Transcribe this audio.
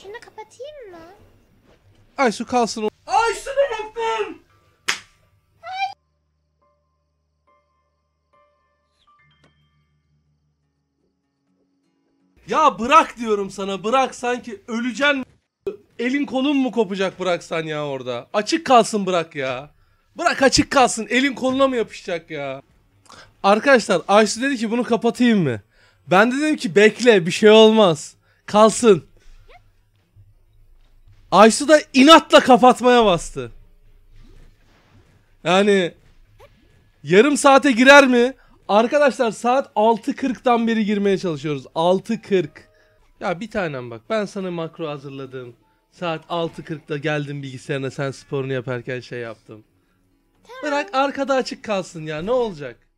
Şunu kapatayım mı? Aysu kalsın. Aysu benim. Ay. Ya bırak diyorum sana bırak sanki öleceksin. Elin kolun mu kopacak bıraksan ya orada? Açık kalsın bırak ya. Bırak açık kalsın elin koluna mı yapışacak ya? Arkadaşlar Aysu dedi ki bunu kapatayım mı? Ben de dedim ki bekle bir şey olmaz. Kalsın. Aysu da inatla kapatmaya bastı. Yani yarım saate girer mi? Arkadaşlar saat 6.40'dan beri girmeye çalışıyoruz. 6.40. Ya bir tanem bak ben sana makro hazırladım. Saat 6.40'da geldim bilgisayarına sen sporunu yaparken şey yaptım. Bırak arkada açık kalsın ya ne olacak?